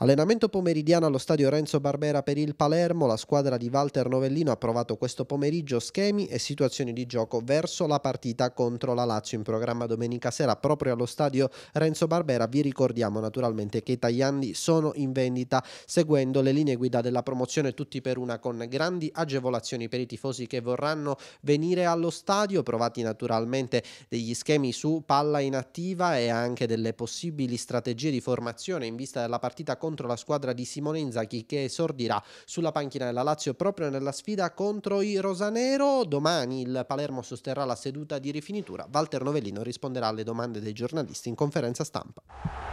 Allenamento pomeridiano allo stadio Renzo Barbera per il Palermo, la squadra di Walter Novellino ha provato questo pomeriggio schemi e situazioni di gioco verso la partita contro la Lazio in programma domenica sera proprio allo stadio Renzo Barbera. Vi ricordiamo naturalmente che i tagliandi sono in vendita seguendo le linee guida della promozione tutti per una con grandi agevolazioni per i tifosi che vorranno venire allo stadio, provati naturalmente degli schemi su palla inattiva e anche delle possibili strategie di formazione in vista della partita contro contro la squadra di Simone Inzaghi che esordirà sulla panchina della Lazio proprio nella sfida contro i Rosanero. Domani il Palermo sosterrà la seduta di rifinitura. Walter Novellino risponderà alle domande dei giornalisti in conferenza stampa.